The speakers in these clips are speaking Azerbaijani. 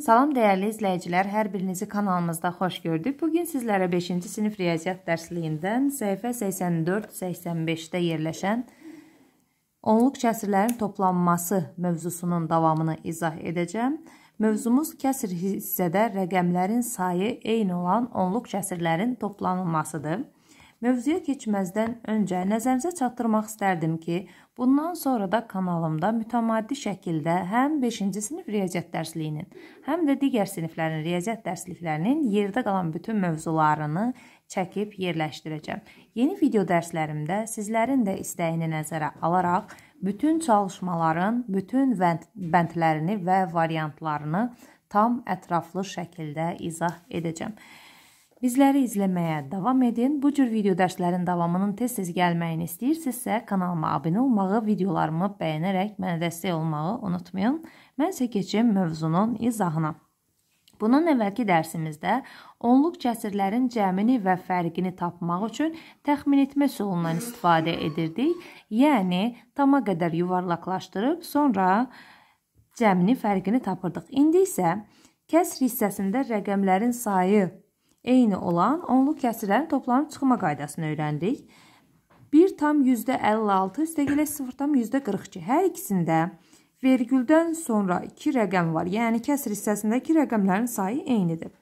Salam dəyərli izləyicilər, hər birinizi kanalımızda xoş gördük. Bugün sizlərə 5-ci sinif riyaziyyat dərsliyindən səhifə 84-85-də yerləşən onluq kəsirlərin toplanması mövzusunun davamını izah edəcəm. Mövzumuz kəsir hissədə rəqəmlərin sayı eyni olan onluq kəsirlərin toplanılmasıdır. Mövzuya keçməzdən öncə nəzərinizə çatdırmaq istərdim ki, bundan sonra da kanalımda mütəmadi şəkildə həm 5-ci sinif riyaziyyat dərsliyinin, həm də digər siniflərin riyaziyyat dərsliklərinin yerdə qalan bütün mövzularını çəkib yerləşdirəcəm. Yeni video dərslərimdə sizlərin də istəyini nəzərə alaraq bütün çalışmaların bütün bəndlərini və variantlarını tam ətraflı şəkildə izah edəcəm. Bizləri izləməyə davam edin. Bu cür video dərslərin davamının tez-tez gəlməyini istəyirsinizsə, kanalıma abunə olmağı, videolarımı bəyənərək mənə dəstək olmağı unutmayın. Mən isə keçim mövzunun izahına. Bunun əvvəlki dərsimizdə onluq kəsirlərin cəmini və fərqini tapmaq üçün təxmin etmə üsulundan istifadə edirdik. Yəni tama qədər yuvarlaqlaşdırıb sonra cəmini fərqini tapırdıq. İndi isə kəsr hissəsində rəqəmlərin sayı eyni olan onluq kəsirlərin toplanıb çıxma qaydasını öyrəndik. 1 tam %56 üstəgələ 0 tam %42. Hər ikisində vergüldən sonra 2 rəqəm var. Yəni kəsir hissəsindəki rəqəmlərin sayı eynidir.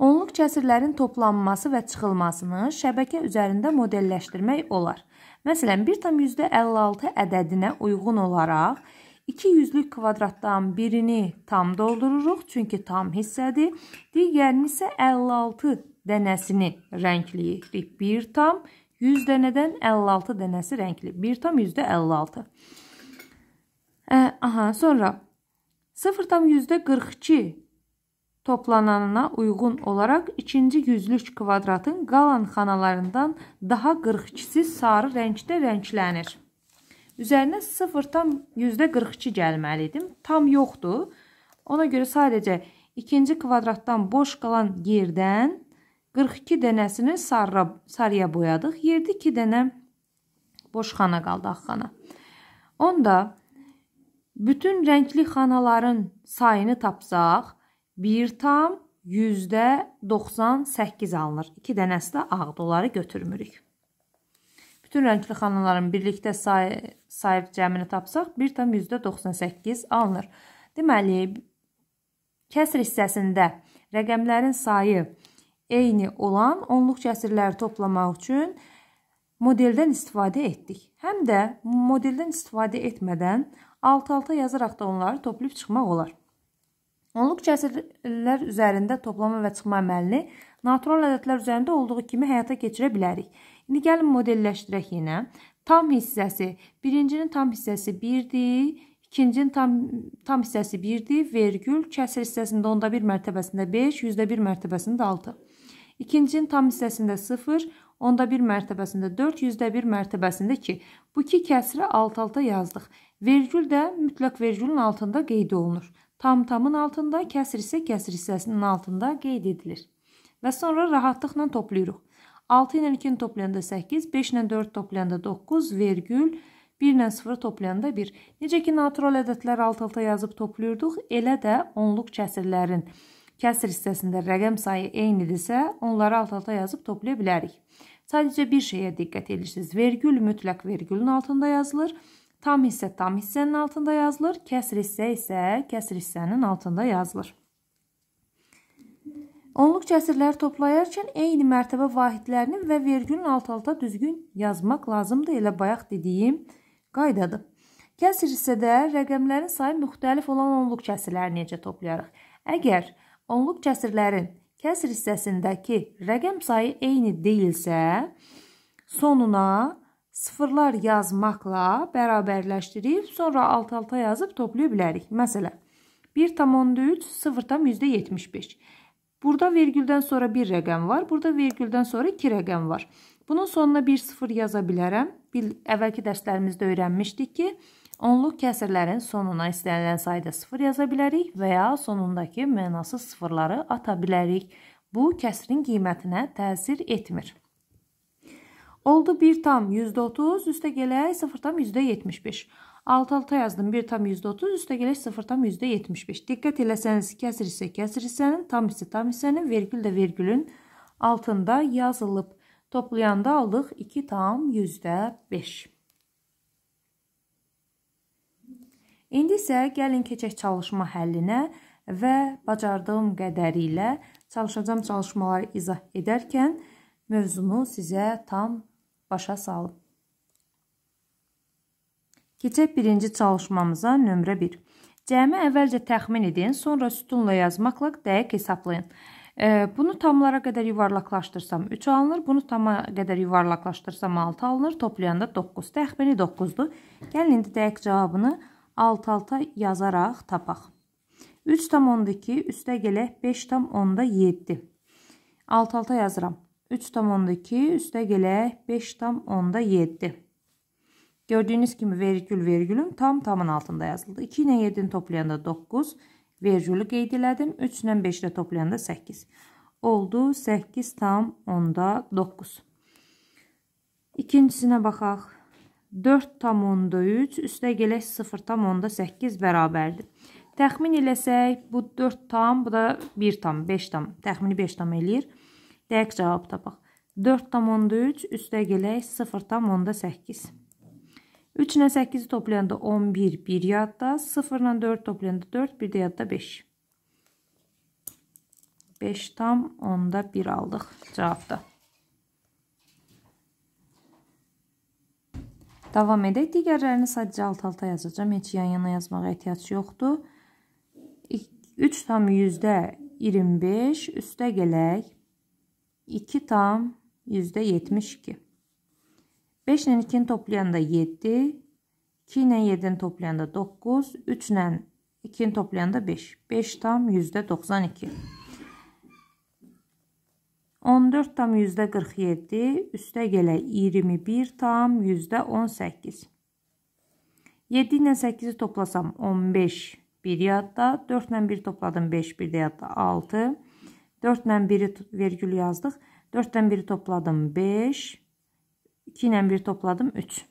Onluq kəsirlərin toplanması və çıxılmasını şəbəkə üzərində modelləşdirmək olar. Məsələn, 1 tam %56 ədədinə uyğun olaraq 2 yüzlük kvadratdan birini tam doldururuq, çünki tam hissədir. Digərini isə 56 dənəsini rəngləyirik. 1 tam 100 dənədən 56 dənəsi rəngli. 1 tam %56. Ə, aha, sonra 0 tam %42 toplananına uyğun olaraq ikinci yüzlük kvadratın qalan xanalarından daha 42-si sarı rəngdə rənglənir. Üzərinə 0 tam %42 gəlməlidim. Tam yoxdur. Ona görə sadəcə ikinci kvadratdan boş qalan yerdən 42 dənəsini sarıya, sarıya boyadıq. Yerdə 2 dənə boş xana qaldı axxana. Onda bütün rəngli xanaların sayını tapsaq, 1 tam %98 alınır. 2 dənəsi də ağ doları götürmürük. Bütün rəngli xanaların birlikdə say sayıb cəmini tapsaq 1,98 alınır. Deməli, kəsr hissəsində rəqəmlərin sayı eyni olan onluq kəsirləri toplamaq üçün modeldən istifadə etdik. Həm də modeldən istifadə etmədən alt-alta yazaraq da onları toplayıb çıxmaq olar. Onluq kəsirlər üzərində toplama və çıxma əməlini natural ədədlər üzərində olduğu kimi həyata keçirə bilərik. İndi gəlin modelləşdirək yenə. Tam hissəsi, birincinin tam hissəsi 1-dir, ikincinin tam, tam hissəsi 1-dir, vergül, kəsir hissəsində onda 1 mərtəbəsində 5, yüzdə 1 mərtəbəsində 6. İkincinin tam hissəsində 0, onda 1 mərtəbəsində 4, yüzdə 1 mərtəbəsində 2. Bu iki kəsiri alt-alta yazdıq. Vergül də mütləq vergülün altında qeyd olunur. Tam tamın altında, kəsir isə kəsir hissəsinin altında qeyd edilir. Və sonra rahatlıqla toplayırıq. 6 ilə 2-ni toplayanda 8, 5 ilə 4 toplayanda 9, vergül 1 ilə 0 toplayanda 1. Necə ki, natural ədədlər alt-alta yazıb toplayırdıq, elə də onluq kəsirlərin kəsir hissəsində rəqəm sayı eynidirsə, onları alt-alta yazıb toplaya bilərik. Sadəcə bir şeyə diqqət edirsiniz. Vergül mütləq vergülün altında yazılır. Tam hissə tam hissənin altında yazılır. Kəsir hissə isə kəsir hissənin altında yazılır. Onluq cəsirləri toplayarkən eyni mərtəbə vahidlərinin və vergünün alt-alta düzgün yazmaq lazımdır. Elə bayaq dediyim qaydadır. Kəsir isə də rəqəmlərin sayı müxtəlif olan onluq kəsirləri necə toplayarıq? Əgər onluq kəsirlərin kəsir hissəsindəki rəqəm sayı eyni deyilsə, sonuna sıfırlar yazmaqla bərabərləşdirib, sonra alt-alta yazıb toplaya bilərik. Məsələn, 1.3 0.75 Burada vergüldən sonra bir rəqəm var, burada vergüldən sonra iki rəqəm var. Bunun sonuna 1-0 yaza bilərəm. Bil, əvvəlki dərslərimizdə öyrənmişdik ki, onluq kəsirlərin sonuna istənilən sayda 0 yaza bilərik və ya sonundakı mənasız sıfırları ata bilərik. Bu, kəsirin qiymətinə təsir etmir. Oldu 1 tam %30, üstə gələk 0 tam %75. 6-6 yazdım. 1 tam %30, üstə gələk 0 tam %75. Diqqət eləsəniz, kəsir isə kəsir hissənin, tam isə tam hissənin, vergül də vergülün altında yazılıb. Toplayanda aldıq 2 tam %5. İndi isə gəlin keçək çalışma həllinə və bacardığım qədəri ilə çalışacağım çalışmaları izah edərkən mövzunu sizə tam başa salım. Keçək birinci çalışmamıza nömrə 1. Cəmi əvvəlcə təxmin edin, sonra sütunla yazmaqla dəqiq hesablayın. Bunu tamlara qədər yuvarlaqlaşdırsam 3 alınır, bunu tama qədər yuvarlaqlaşdırsam 6 alınır, toplayanda 9. Təxmini 9-dur. Gəlin indi dəqiq cavabını alt-alta yazaraq tapaq. 3,2 üstə gələk 5,7. Alt-alta yazıram. 3,2 üstə gələk 5,7. Gördüyünüz kimi vergül vergülün tam tamın altında yazıldı. 2 ilə 7-ni toplayanda 9, vergülü qeyd elədim. 3 ilə 5 ilə toplayanda 8. Oldu 8 tam onda 9. İkincisinə baxaq. 4 tam onda 3, üstə gələk 0 tam onda 8 bərabərdir. Təxmin eləsək, bu 4 tam, bu da 1 tam, 5 tam, təxmini 5 tam eləyir. Dəqiq cavab tapaq. 4 tam onda 3, üstə gələk 0 tam onda 8. 3 ilə 8-i toplayanda 11, 1 yadda. 0 ilə 4 toplayanda 4, 1 də yadda 5. 5 tam 10-da 1 aldıq cavabda. Davam edək. Digərlərini sadəcə alt-alta yazacağam. Heç yan-yana yazmağa ehtiyac yoxdur. 3 tam 100-də 25 üstə gələk. 2 tam 100-də 72. 5 ilə 2-ni toplayanda 7, 2 ilə 7-ni toplayanda 9, 3 ilə 2-ni toplayanda 5. 5 tam %92. 14 tam %47, üstə gələ 21 tam %18. 7 ilə 8-i toplasam 15 1 yadda, 4 ilə 1 topladım 5 1 də yadda 6, 4 ilə 1-i vergül yazdıq, 4 ilə 1-i topladım 5, 2 ile 1 topladım 3.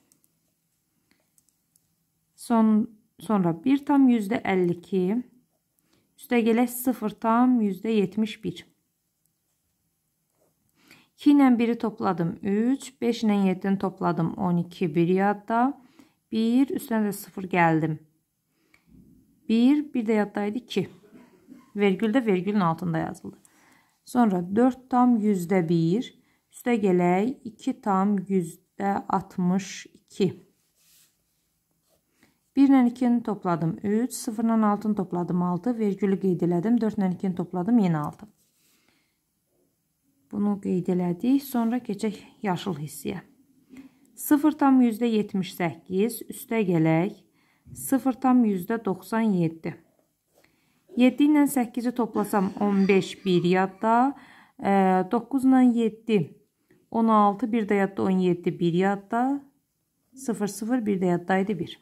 Son, sonra 1 tam %52. Üste gele 0 tam %71. 2 ilə 1-i topladım 3, 5 ilə 7 topladım 12, 1 yadda. 1, üstünə də 0 geldim. 1, bir de yaddaydı 2. Vergül də vergülün altında yazıldı. Sonra 4 tam %1, Üstə gələk 2 tam yüzdə 62. 1 ilə 2-ni topladım 3, 0 ilə 6-ni topladım 6, vergülü qeyd elədim, 4 ilə 2-ni topladım yenə 6. Bunu qeyd elədik, sonra keçək yaşıl hissiyə. 0 tam yüzdə 78, üstə gələk 0 tam yüzdə 97. 7 ilə 8-i toplasam 15 1 yadda, 9 ilə 7 16 bir də yadda 17 bir yadda 0 0 bir də yaddaydı 1.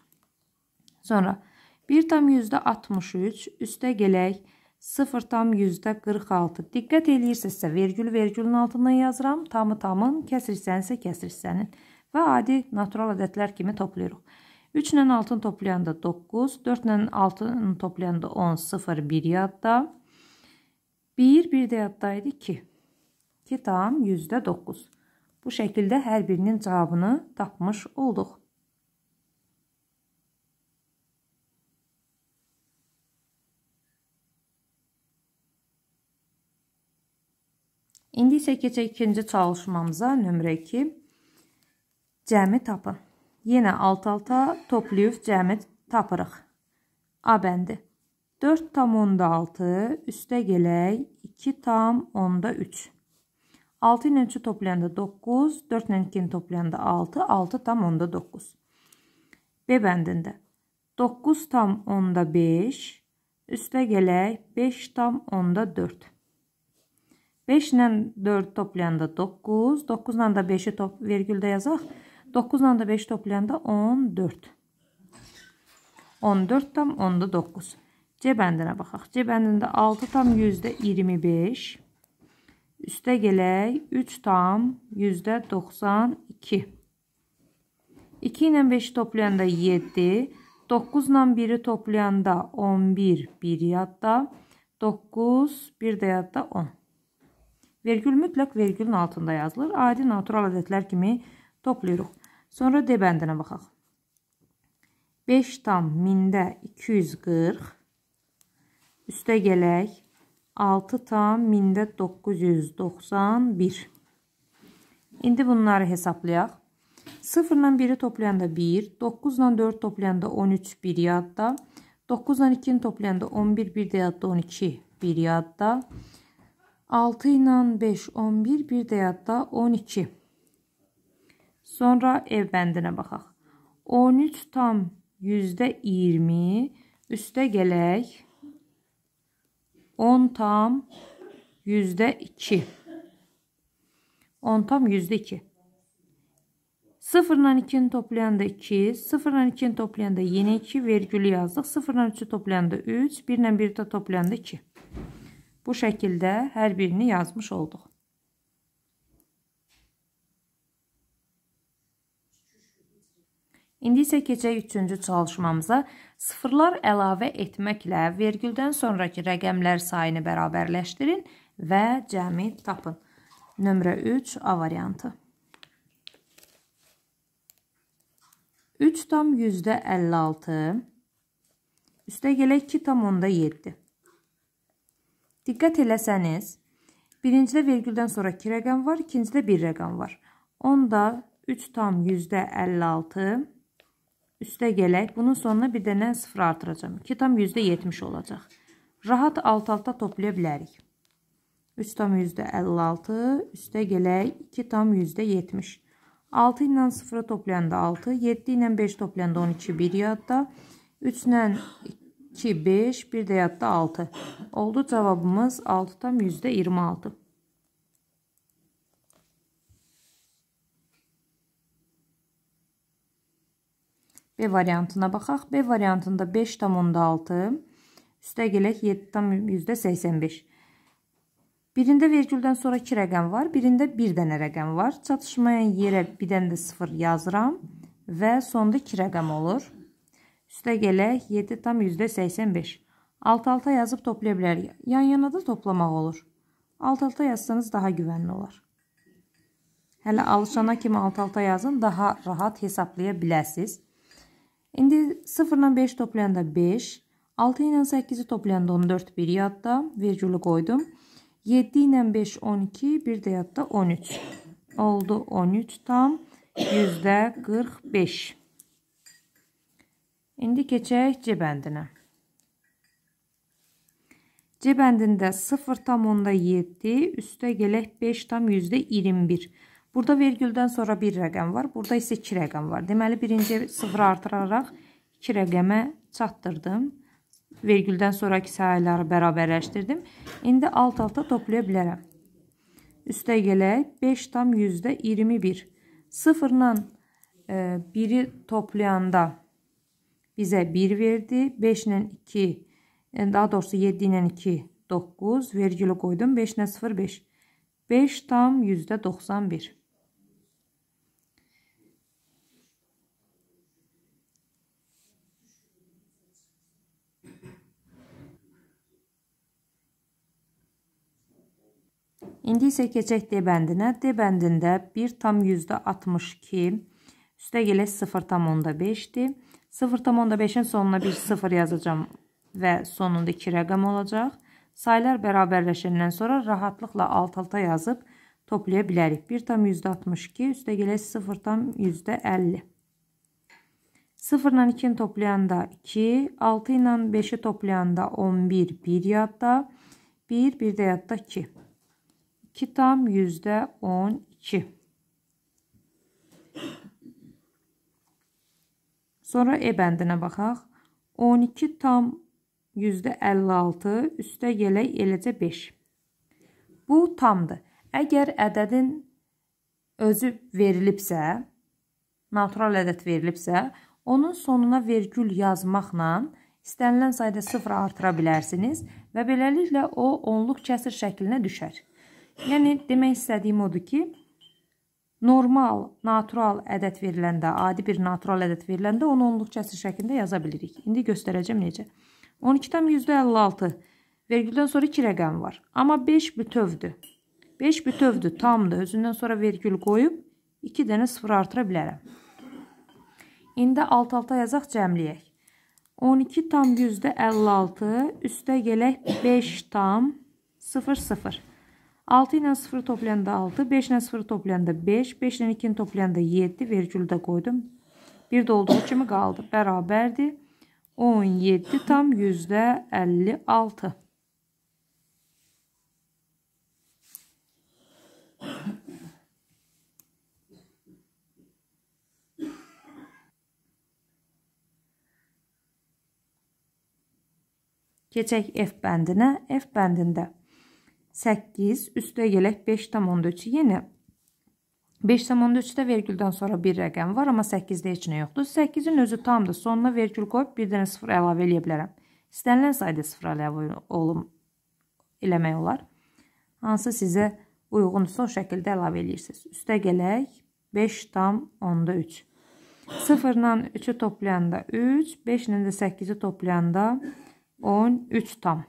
Sonra 1 tam yüzdə 63 üstə gələk 0 tam yüzdə 46. Diqqət eləyirsinizsə vergül vergülün altından yazıram. Tamı tamın, kəsir hissənsə kəsir hissənin və adi natural ədədlər kimi toplayırıq. 3 ilə 6-nı toplayanda 9, 4 ilə 6-nı toplayanda 10, 0, 1 yadda. 1, 1 də yaddaydı 2. 2 tam %9. Bu şəkildə hər birinin cavabını tapmış olduq. İndi isə keçək ikinci çalışmamıza, nömrə 2. Cəmi tapın. Yenə alt-alta toplayıb cəmi tapırıq. A bəndi. 4 tam onda 6, üstə gələk 2 tam onda 3. 6 ilə 3-ü toplayanda 9, 4 ilə 2-ni toplayanda 6, 6 tam onda 9. B bəndində 9 tam onda 5, üstə gələk 5 tam onda 4. 5 ilə 4 toplayanda 9, 9 ilə də 5-i vergüldə yazaq, 9 ilə də 5 toplayanda 14. 14 tam onda 9. C bəndinə baxaq. C bəndində 6 tam %25, 25. Üstə gələk 3 tam yüzdə 92. 2 ilə 5 toplayanda 7, 9 ilə 1-i toplayanda 11, 1 yadda, 9, 1 də yadda 10. Vergül mütləq vergülün altında yazılır. Adi natural ədədlər kimi toplayırıq. Sonra D bəndinə baxaq. 5 tam 1000-də 240. Üstə gələk 6 tam 1000-də 991. İndi bunları hesablayaq. 0 ilə 1-i toplayanda 1, 9 ilə 4 toplayanda 13, 1 yadda. 9 ilə 2-ni toplayanda 11, 1 də yadda 12, 1 yadda. 6 ilə 5, 11, 1 də yadda 12. Sonra ev bəndinə baxaq. 13 tam %20 üstə gələk 0,5. 10 tam yüzde 2. 10 tam yüzde 2. 0 ile 2'ni toplayanda 2, 0 ile 2'ni toplayanda yeni 2 vergülü yazdıq. 0 ile 3'ü toplayanda 3, 1 ile 1'i toplayanda 2. Bu şəkildə hər birini yazmış olduq. İndi isə keçək üçüncü çalışmamıza sıfırlar əlavə etməklə vergüldən sonraki rəqəmlər sayını bərabərləşdirin və cəmi tapın. Nömrə 3 A variantı. 3 tam yüzdə 56 üstə gələk 2 tam onda 7. Diqqət eləsəniz, birincidə vergüldən sonra 2 rəqəm var, ikincidə 1 rəqəm var. Onda 3 tam yüzdə 56 üstə gələk. Bunun sonuna bir dənə 0 artıracam. 2 tam %70 olacaq. Rahat alt-alta toplaya bilərik. 3 tam %56 üstə gələk 2 tam %70. 6 ilə 0 toplayanda 6, 7 ilə 5 toplayanda 12, 1 yadda, 3 ilə 2, 5, 1 də yadda 6. Oldu cavabımız 6 tam %26. B variantına baxaq. B variantında 5,6 üstə gələk 7,85. Birində vergüldən sonra 2 rəqəm var, birində 1 dənə rəqəm var. Çatışmayan yerə bir dənə də 0 yazıram və sonda 2 rəqəm olur. Üstə gələk 7,85. Alt-alta yazıb toplaya bilərik. Yan-yana da toplamaq olur. Alt-alta yazsanız daha güvənli olar. Hələ alışana kimi alt-alta yazın, daha rahat hesablaya biləsiniz. İndi 0 ilə 5 toplayanda 5, 6 ilə 8-i toplayanda 14 bir yadda, virgülü qoydum. 7 ilə 5 12, bir də yadda 13. Oldu 13 tam %45. İndi keçək C bəndinə. C bəndində 0 tam onda 7, üstə gələk 5 tam %21. Burada vergüldən sonra bir rəqəm var, burada isə iki rəqəm var. Deməli, birinci sıfır artıraraq iki rəqəmə çatdırdım. Vergüldən sonraki sayıları bərabərləşdirdim. İndi alt-alta toplaya bilərəm. Üstə gələk, 5 tam yüzdə 21. Sıfırla e, biri toplayanda bizə 1 verdi. 5 ilə 2, daha doğrusu 7 ilə 2, 9. Vergülü qoydum. 5 ilə 0, 5. 5 tam yüzdə 91. İndi isə keçək D bəndinə. D bəndində 1,62 üstə gələ 0,5-dir. 0,5-in sonuna bir 0 yazacağam və sonunda 2 rəqəm olacaq. Saylar bərabərləşəndən sonra rahatlıqla alt-alta yazıb toplaya bilərik. 1,62 üstə gələ 0,50. 0 ilə 2-ni toplayanda 2, 6 ilə 5-i toplayanda 11, 1 yadda, 1, 1 də yadda 2. 2 tam yüzde 12. Sonra E bəndinə baxaq. 12 tam yüzde 56 üstə gələk eləcə 5. Bu tamdır. Əgər ədədin özü verilibsə, natural ədəd verilibsə, onun sonuna vergül yazmaqla istənilən sayda sıfır artıra bilərsiniz və beləliklə o onluq kəsir şəklinə düşər. Yəni demək istədiyim odur ki, normal, natural ədəd veriləndə, adi bir natural ədəd veriləndə onu onluq kəsir şəklində yaza bilirik. İndi göstərəcəm necə. 12,56 vergüldən sonra 2 rəqəm var. Amma 5 bütövdür. 5 bütövdür, tamdır. Özündən sonra vergül qoyub 2 dənə 0 artıra bilərəm. İndi alt-alta yazaq, cəmləyək. 12 tam %56 üstə gələk 5 tam 0,0. 6 ile 0 toplayanda 6, 5 ile 0 toplayanda 5, 5 ile 2'nin toplayanda 7 virgül de koydum. Bir de olduğu kimi kaldı. Beraberdi. 17 tam yüzde 56. Geçək F bəndinə. F bəndində 8 üstə gələk 5,3 yenə 5,3-də vergüldən sonra bir rəqəm var, amma 8-də heç nə yoxdur. 8-in özü tamdır. Sonuna vergül qoyub bir dənə sıfır əlavə eləyə bilərəm. İstənilən sayda sıfır əlavə olum eləmək olar. Hansı sizə uyğundursa o şəkildə əlavə eləyirsiniz. Üstə gələk 5,3. 0-la 3-ü toplayanda 3, 5-lə də 8-i toplayanda 13 tam.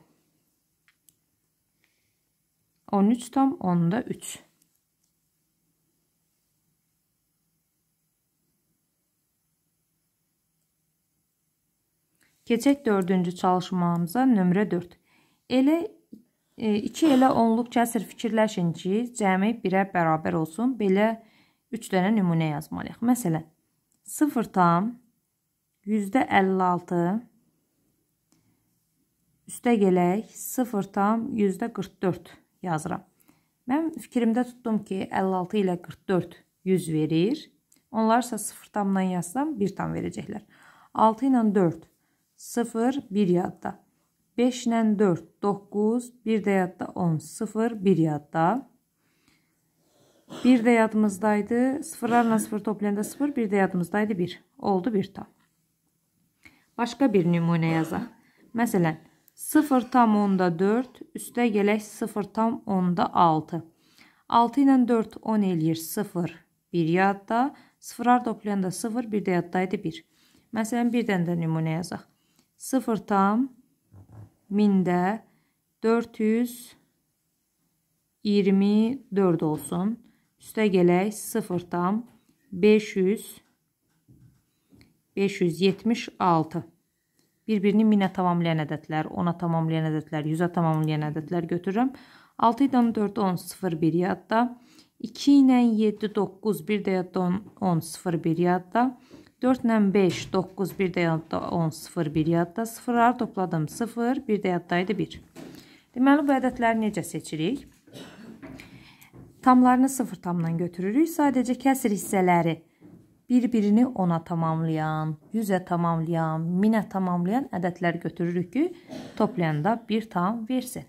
13 tam 10'da 3. Keçək dördüncü çalışmamıza nömrə 4. Elə 2 e, elə 10-luq kəsir fikirləşin ki, cəmi 1-ə bərabər olsun. Belə 3 dənə nümunə yazmalıyıq. Məsələn, 0 tam %56 üstə gələk 0 tam %44 yazıram. Mən fikrimdə tutdum ki, 56 ilə 44 100 verir. Onlar isə 0 tamdan yazsam 1 tam verəcəklər. 6 ilə 4 0 1 yadda. 5 ilə 4 9 1 də yadda 10 0 1 yadda. 1 də yadımızdaydı. 0-larla 0 toplayanda 0, 1 də yadımızdaydı 1. Oldu 1 tam. Başqa bir nümunə yazaq. Məsələn, 0 tam onda 4 üstə gələk 0 tam onda 6. 6 ilə 4 10 eləyir 0 1 yadda 0-ar toplayanda 0 1 də yaddaydı 1. Məsələn bir dənə də nümunə yazaq. 0 tam 1000-də 424 olsun. Üstə gələk 0 tam 500 576 bir-birini 1000-ə tamamlayan ədədlər, 10-a tamamlayan ədədlər, 100-ə tamamlayan ədədlər götürürəm. 6 ilə 4 10 0 1 yadda. 2 ilə 7 9 1 də yadda 10, 10 0 1 yadda. 4 ilə 5 9 1 də yadda 10 0 1 yadda. 0-lar topladım 0, 1 də yaddaydı 1. Deməli bu ədədləri necə seçirik? Tamlarını 0 tamdan götürürük. Sadəcə kəsir hissələri bir-birini 10-a tamamlayan, 100-ə tamamlayan, 1000-ə tamamlayan ədədlər götürürük ki, toplayanda bir tam versin.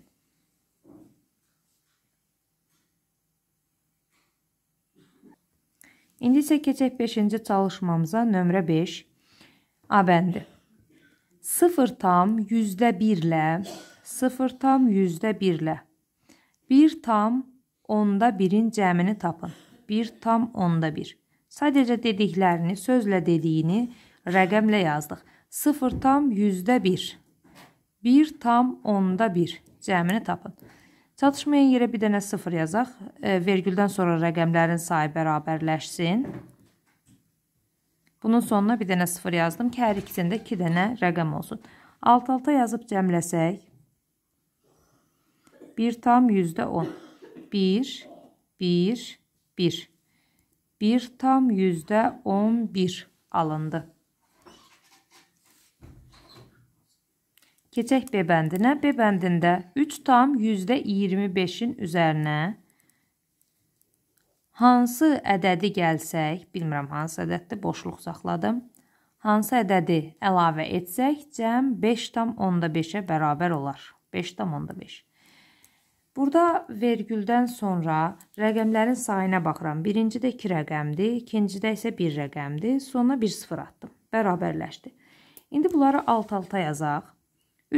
İndi isə keçək 5-ci çalışmamıza nömrə 5. A bəndi. 0 tam yüzdə 1 ilə 0 tam yüzdə 1 ilə 1 tam onda 1-in cəmini tapın. 1 tam onda 1. Sadəcə dediklərini, sözlə dediyini rəqəmlə yazdıq. 0 tam 100-də 1. 1 tam 10-da 1. Cəmini tapın. Çatışmayan yerə bir dənə 0 yazaq. E, vergüldən sonra rəqəmlərin sayı bərabərləşsin. Bunun sonuna bir dənə 0 yazdım ki, hər ikisində 2 dənə rəqəm olsun. Alt-alta yazıb cəmləsək. 1 tam 100-də 10. 1, 1, 1. 1 tam yüzde 11 alındı. Keçək B bəndinə. B bəndində 3 tam yüzde 25-in üzərinə hansı ədədi gəlsək, bilmirəm hansı ədəddir, boşluq saxladım. Hansı ədədi əlavə etsək, cəm 5 tam onda 5-ə bərabər olar. 5 tam onda 5. Burada vergüldən sonra rəqəmlərin sayına baxıram. Birincidə 2 rəqəmdir, ikincidə isə 1 rəqəmdir. Sonuna 1 sıfır atdım. Bərabərləşdi. İndi bunları alt-alta yazaq.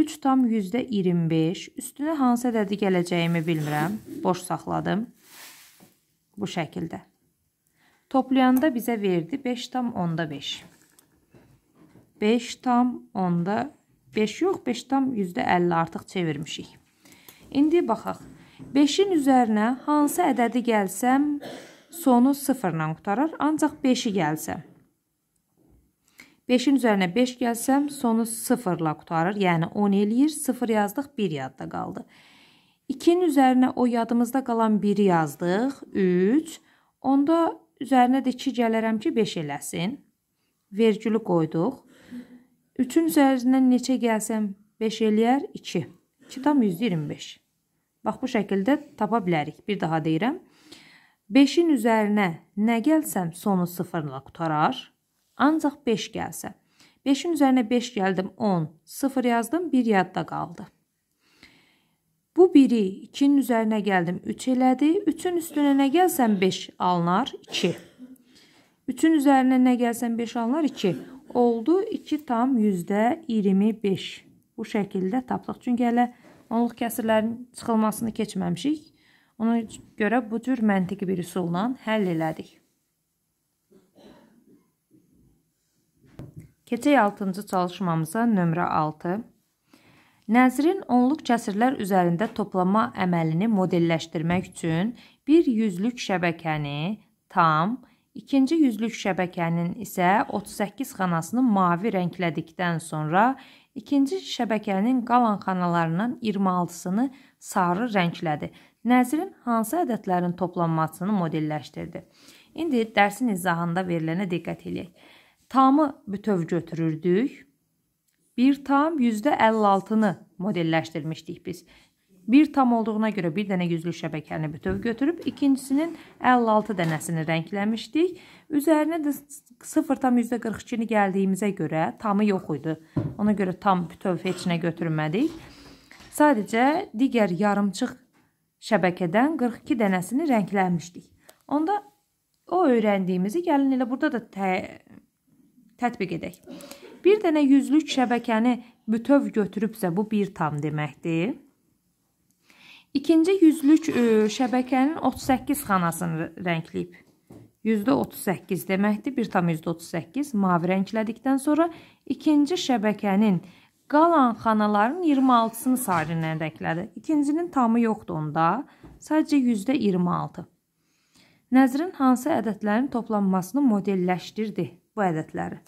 3 tam %25. Üstünə hansı ədədi gələcəyimi bilmirəm. Boş saxladım. Bu şəkildə. Toplayanda bizə verdi 5 tam onda 5. 5 tam onda 5 yox, 5 tam %50 artıq çevirmişik. İndi baxaq. 5-in üzərinə hansı ədədi gəlsəm, sonu 0 ilə qutarar, ancaq 5-i gəlsəm. 5-in üzərinə 5 gəlsəm, sonu 0 ilə qutarır. Yəni 10 eləyir, 0 yazdıq, 1 yadda qaldı. 2-nin üzərinə o yadımızda qalan 1-i yazdıq, 3. Onda üzərinə də 2 gələrəm ki, 5 eləsin. Vergülü qoyduq. 3-ün üzərindən neçə gəlsəm, 5 eləyər, 2. 2 tam 125. Bax, bu şəkildə tapa bilərik. Bir daha deyirəm. 5-in üzərinə nə gəlsəm sonu 0-la qutarar. Ancaq 5 gəlsə. 5-in üzərinə 5 gəldim 10, 0 yazdım, 1 yadda qaldı. Bu 1-i 2-nin üzərinə gəldim 3 elədi. 3-ün üstünə nə gəlsəm 5 alınar 2. 3-ün üzərinə nə gəlsəm 5 alınar 2. Oldu 2 tam %25. Bu şəkildə tapdıq. Çünki hələ 5 Onluq kəsirlərin çıxılmasını keçməmişik. Ona görə bu cür məntiqi bir üsulla həll elədik. Keçək 6-cı çalışmamıza nömrə 6. Nəzrin onluq kəsirlər üzərində toplama əməlini modelləşdirmək üçün bir yüzlük şəbəkəni tam, ikinci yüzlük şəbəkənin isə 38 xanasını mavi rənglədikdən sonra İkinci şəbəkənin qalan xanalarından 26-sını sarı rənglədi. Nəzrin hansı ədədlərin toplanmasını modelləşdirdi? İndi dərsin izahında verilənə diqqət eləyək. Tamı bütöv götürürdük. Bir tam %56-nı modelləşdirmişdik biz bir tam olduğuna görə bir dənə yüzlü şəbəkəni bütöv götürüb, ikincisinin 56 dənəsini rəngləmişdik. Üzərinə də 0 tam %42-ni gəldiyimizə görə tamı yox idi. Ona görə tam bütöv heç nə götürmədik. Sadəcə digər yarımçıq şəbəkədən 42 dənəsini rəngləmişdik. Onda o öyrəndiyimizi gəlin elə burada da tə tətbiq edək. Bir dənə yüzlük şəbəkəni bütöv götürübsə bu bir tam deməkdir. İkinci yüzlük e, şəbəkənin 38 xanasını rəngləyib. %38 deməkdir, 1,38 mavi rənglədikdən sonra ikinci şəbəkənin qalan xanaların 26-sını sarı rənglədi. İkincinin tamı yoxdur onda, sadəcə %26. Nəzrin hansı ədədlərin toplanmasını modelləşdirdi bu ədədləri?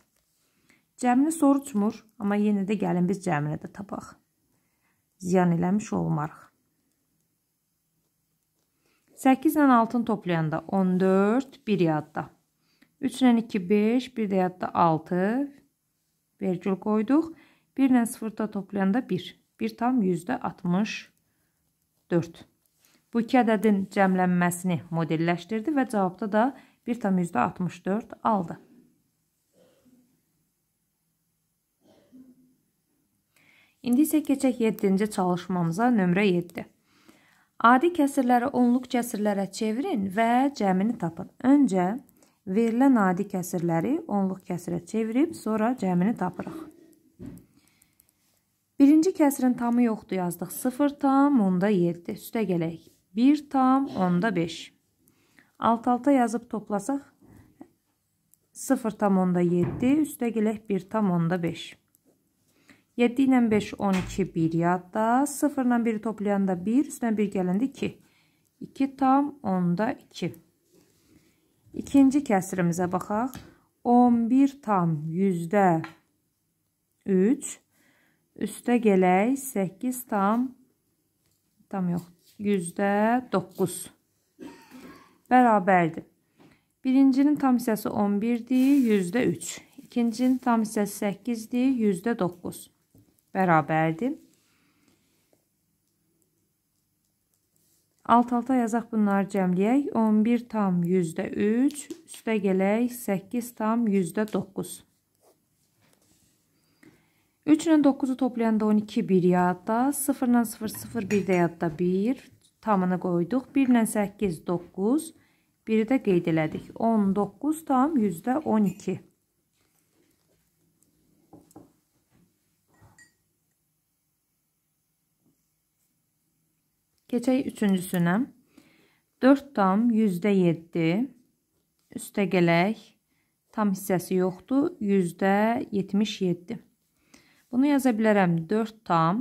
Cəmini soruşmur, amma yenə də gəlin biz cəmini də tapaq. Ziyan eləmiş olmarıq. 8 ilə altını toplayanda 14, 1 yadda. 3 ilə 2, 5, 1 də yadda 6, vergül qoyduq. 1 ilə 0 da toplayanda 1, 1 tam %64. Bu iki ədədin cəmlənməsini modelləşdirdi və cavabda da 1 tam %64 aldı. İndi isə keçək 7-ci çalışmamıza nömrə 7. Adi kəsirləri onluq kəsirlərə çevirin və cəmini tapın. Öncə verilən adi kəsirləri onluq kəsirə çevirib, sonra cəmini tapırıq. Birinci kəsirin tamı yoxdur yazdıq. 0 tam, onda 7. Üstə gələk. 1 tam, onda 5. Alt-alta yazıb toplasaq 0 tam onda 7, üstə gələk 1 tam onda 5. 7 ilə 5 12 1 yadda 0 ilə 1 toplayanda 1 üstünə 1 gələndə 2 2 tam 10-da 2 ikinci kəsirimizə baxaq 11 tam 100-də 3 üstə gələk 8 tam tam yox 100-də 9 bərabərdir birincinin tam hissəsi 11-dir 100-də 3 ikincinin tam hissəsi 8-dir 100-də 9 bərabərdir. Alt-alta yazaq bunları cəmləyək. 11 tam yüzdə 3, üstə gələk 8 tam yüzdə 9. 3 ilə 9-u toplayanda 12 bir yadda, 0 ilə 0, 0, 1 də yadda 1, tamını qoyduq. 1 ilə 8, 9, 1-i də qeyd elədik. 19 tam yüzdə 12. Keçək üçüncüsünə. 4 tam %7 üstə gələk tam hissəsi yoxdur, %77. Bunu yaza bilərəm 4 tam,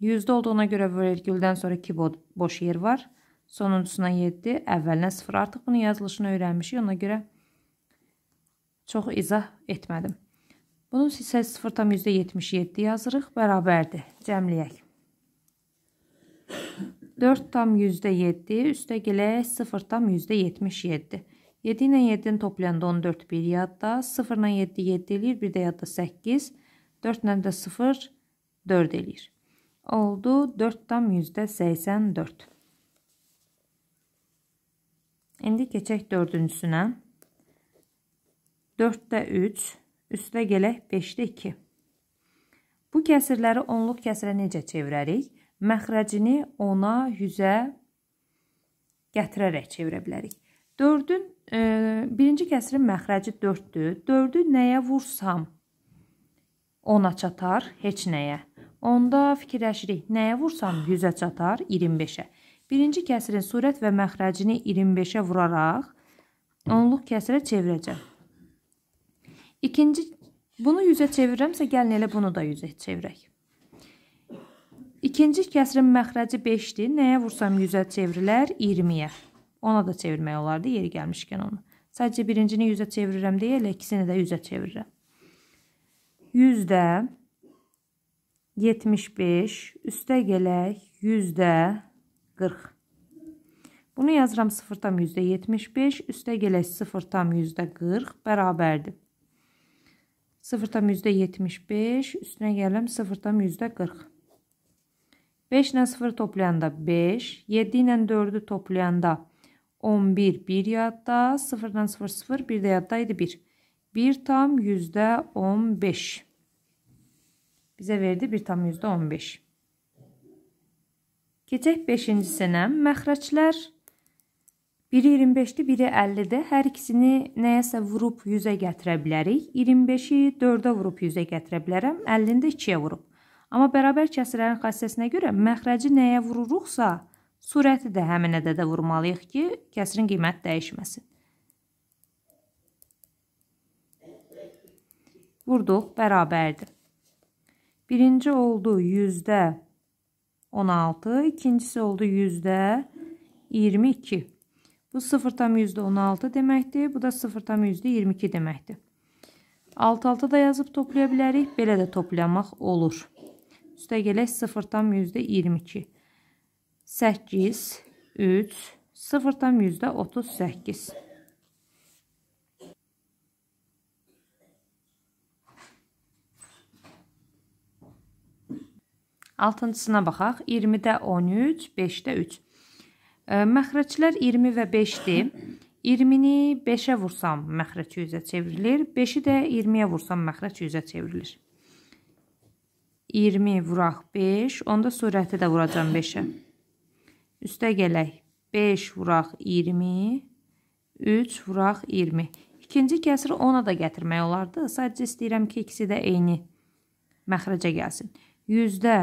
yüzdə olduğuna görə vergüldən sonra 2 boş yer var. Sonuncusuna 7, əvvəlinə 0. Artıq bunun yazılışını öyrənmişik, ona görə çox izah etmədim. Bunun isə 0 tam %77 yazırıq, bərabərdir, cəmləyək. 4 tam %7 üstə gələk 0 tam %77. 7 ilə 7-ni toplayanda 14 bir yadda, 0 ilə 7 7 eləyir, bir də yadda 8, 4 ilə də 0 4 eləyir. Oldu 4 tam %84. İndi keçək dördüncüsünə. 4-də 3, üstə gələk 5-də 2. Bu kəsirləri onluq kəsirə necə çevirərik? məxrəcini ona, yüzə gətirərək çevirə bilərik. 4-ün e, birinci kəsrin məxrəci 4-dür. 4-ü nəyə vursam ona çatar, heç nəyə. Onda fikirləşirik. Nəyə vursam 100-ə çatar, 25-ə. Birinci kəsrin surət və məxrəcini 25-ə vuraraq onluq kəsrə çevirəcəm. İkinci bunu 100-ə çevirirəmsə, gəlin elə bunu da 100-ə çevirək. İkinci kəsrin məxrəci 5-dir. Nəyə vursam 100-ə çevrilər 20-yə. Ona da çevirmək olardı yeri gəlmişkən onu. Sadəcə birincini 100-ə çevirirəm deyə elə ikisini də 100-ə çevirirəm. 100-də 75 üstə gələk 100-də 40. Bunu yazıram 0 tam 75 üstə gələk 0 tam 40 bərabərdir. 0 tam 75 üstünə gəlirəm 0 tam 40. 5 ilə 0 toplayanda 5, 7 ilə 4-ü toplayanda 11, 1 yadda, 0 ilə 0, 0, 1 də yadda idi 1. 1 tam %15. Bizə verdi 1 tam %15. Keçək 5-cisinə. Məxrəclər biri 25-dir, biri 50-dir. Hər ikisini nəyəsə vurub 100-ə gətirə bilərik. 25-i 4-ə vurub 100-ə gətirə bilərəm. 50-ni də 2-yə vurub. Amma bərabər kəsirlərin xassəsinə görə məxrəci nəyə vururuqsa, sürəti də həmin ədədə vurmalıyıq ki, kəsirin qiyməti dəyişməsin. Vurduq, bərabərdir. Birinci oldu 100-də 16, ikincisi oldu 100-də 22. Bu 0,116 deməkdir, bu da 0,122 deməkdir. 6-6 da yazıb toplaya bilərik, belə də toplamaq olur üstəgələk 0-dan yüzdə 22. 8, 3, 0-dan yüzdə 38. Altıncısına baxaq. 20-də 13, 5-də 3. Məxrəclər 20 və 5-dir. 20-ni 5-ə vursam məxrəc yüzə çevrilir, 5-i də 20-yə vursam məxrəc yüzə çevrilir. 20 vuraq 5, onda sürəti də vuracam 5-ə. Üstə gələk. 5 vuraq 20, 3 vuraq 20. İkinci kəsiri 10-a da gətirmək olardı. Sadəcə istəyirəm ki, ikisi də eyni məxrəcə gəlsin. 100-də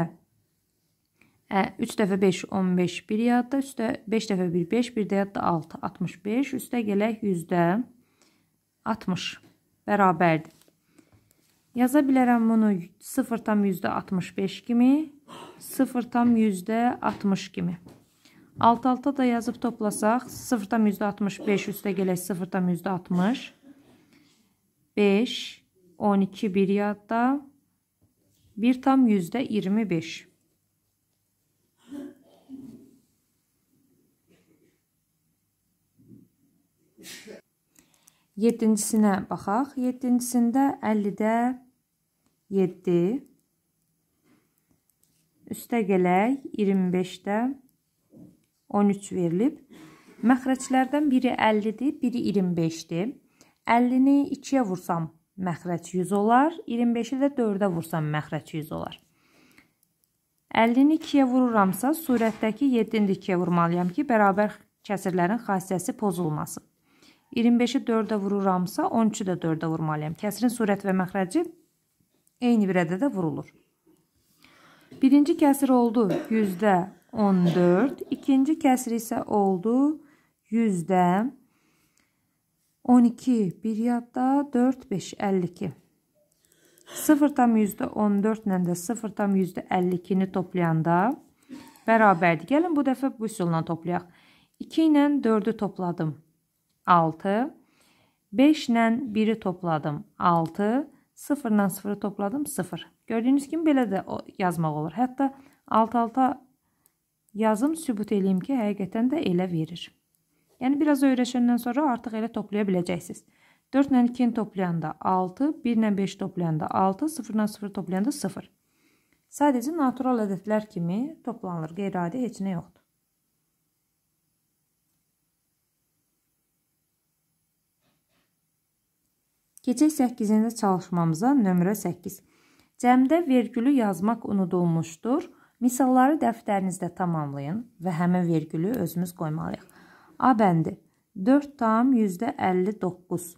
3 dəfə 5, 15, 1 yadda, üstə 5 dəfə 1, 5, 1 də yadda 6, 65, üstə gələk 100-də 60 bərabərdir. Yaza bilərəm bunu 0,65 kimi, 0,60 kimi. Alt-alta da yazıb toplasaq, 0,65 üstə gələk 0,60. 5, 12 bir yadda, 1 tam yüzdə 25. Yedincisinə baxaq. Yedincisində 50-də 7 üstə gələk 25-də 13 verilib. Məxrəclərdən biri 50-dir, biri 25-dir. 50-ni 2-yə vursam məxrəc 100 olar, 25-i də 4-ə vursam məxrəc 100 olar. 50-ni 2-yə vururamsa, surətdəki 7-ni 2-yə vurmalıyam ki, bərabər kəsirlərin xassəsi pozulmasın. 25-i 4-ə vururamsa, 13-ü də 4-ə vurmalıyam. Kəsirin surət və məxrəci eyni bir ədədə vurulur. Birinci kəsir oldu yüzdə 14, ikinci kəsir isə oldu yüzdə 12, bir yadda 4, 5, 52. 0 tam yüzdə 14 ilə də 0 tam yüzdə 52-ni toplayanda bərabərdir. Gəlin bu dəfə bu üsulla toplayaq. 2 ilə 4-ü topladım 6, 5 ilə 1-i topladım 6, 6. 0 ilə 0-ı topladım 0. Gördüyünüz kimi belə də yazmaq olur. Hətta alt-alta yazım sübut eləyim ki, həqiqətən də elə verir. Yəni, biraz öyrəşəndən sonra artıq elə toplaya biləcəksiniz. 4 ilə 2-ni toplayanda 6, 1 ilə 5 toplayanda 6, 0 ilə 0 toplayanda 0. Sadəcə natural ədədlər kimi toplanılır, qeyri-adi heç nə yoxdur. Keçək 8-ci çalışmamıza nömrə 8. Cəmdə vergülü yazmaq unudulmuşdur. Misalları dəftərinizdə tamamlayın və həmin vergülü özümüz qoymalıyıq. A bəndi 4 tam %59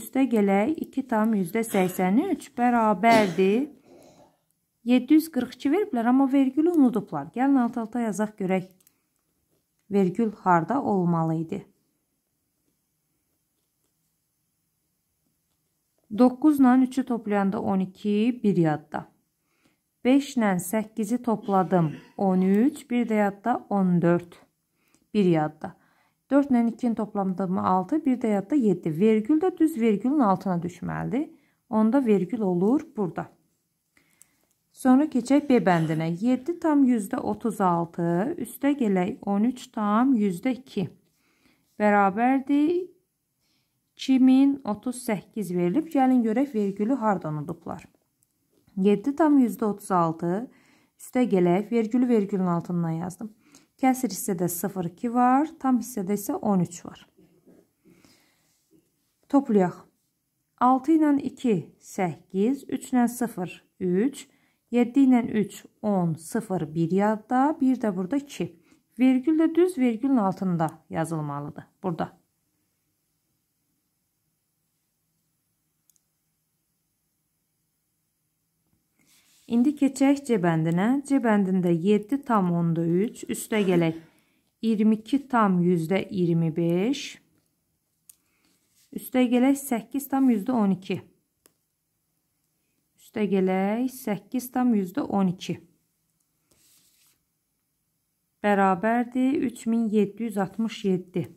üstə gələk 2 tam %83 bərabərdir. 742 veriblər, amma vergülü unudublar. Gəlin alt-alta yazaq görək. Vergül harda olmalı idi? 9 ile 3'ü toplayanda 12 bir yadda. 5 ile 8'i topladım 13 bir de yadda 14 bir yadda. 4 ile 2'nin toplamı 6 bir de yadda 7 virgül de düz virgülün altına düşmeli. Onda virgül olur burada. Sonra geçək B bəndinə. 7 tam %36 üstə gələk 13 tam %2 bərabərdir 2038 verilib. Gəlin görək vergülü hardan udublar. 7,36 üstə gələk vergülü vergülün altından yazdım. Kəsir hissədə 0,2 var, tam hissədə isə 13 var. Toplayaq. 6 ilə 2, 8, 3 ilə 0, 3, 7 ilə 3, 10, 0, 1 yadda, bir də burada 2. Vergül də düz vergülün altında yazılmalıdır, burada. İndi keçək C bəndinə. C bəndində 7,3 üstə gələk 22,25 üstə gələk 8,12 üstə gələk 8,12 bərabərdir 3767